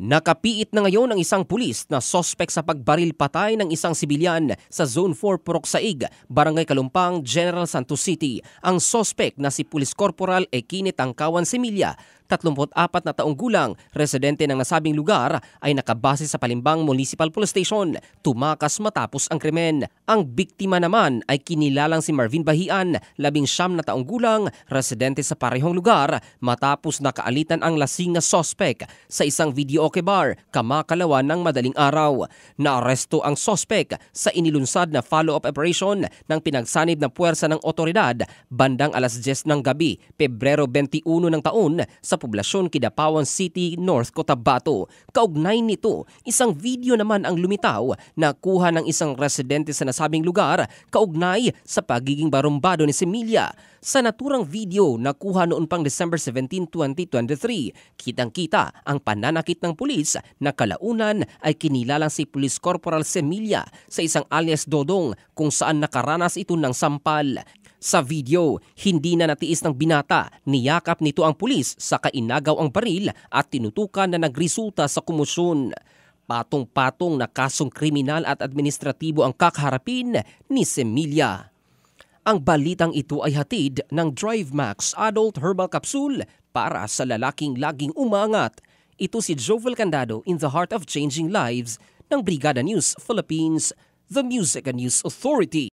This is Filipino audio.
Nakapiit na ngayon ang isang pulis na sospek sa pagbaril patay ng isang sibilyan sa Zone 4 Poroksaig, Barangay Kalumpang, General Santos City. Ang sospek na si Pulis Corporal Ekine Tangkawan Semilla 34 na taong gulang, residente ng nasabing lugar ay nakabase sa Palimbang Municipal Police Station. Tumakas matapos ang krimen. Ang biktima naman ay kinilalang si Marvin Bahian, labing siyam na taong gulang, residente sa parehong lugar, matapos nakaalitan ang lasing na sospek sa isang video okay bar kamakalawa ng madaling araw. Naaresto ang sospek sa inilunsad na follow-up operation ng pinagsanib na puwersa ng otoridad bandang alas 10 ng gabi, Pebrero 21 ng taon sa poblasyon Kidapawan City, North Cotabato. Kaugnay nito, isang video naman ang lumitaw na kuha ng isang residente sa nasabing lugar kaugnay sa pagiging barumbado ni Semilia. Sa naturang video na kuha noon pang December 17, 2023, kitang-kita ang pananakit ng pulis na kalaunan ay kinilalang si Police Corporal Semilia sa isang alias Dodong kung saan nakaranas ito ng sampal. Sa video, hindi na natiis ng binata, niyakap nito ang pulis sa kainagaw ang baril at tinutukan na nagresulta sa kumusyon. Patong-patong na kasong kriminal at administratibo ang kakaharapin ni Semilia. Ang balitang ito ay hatid ng DriveMax Adult Herbal Capsule para sa lalaking laging umangat. Ito si Jovel Candado in the Heart of Changing Lives ng Brigada News Philippines, the Music and News Authority.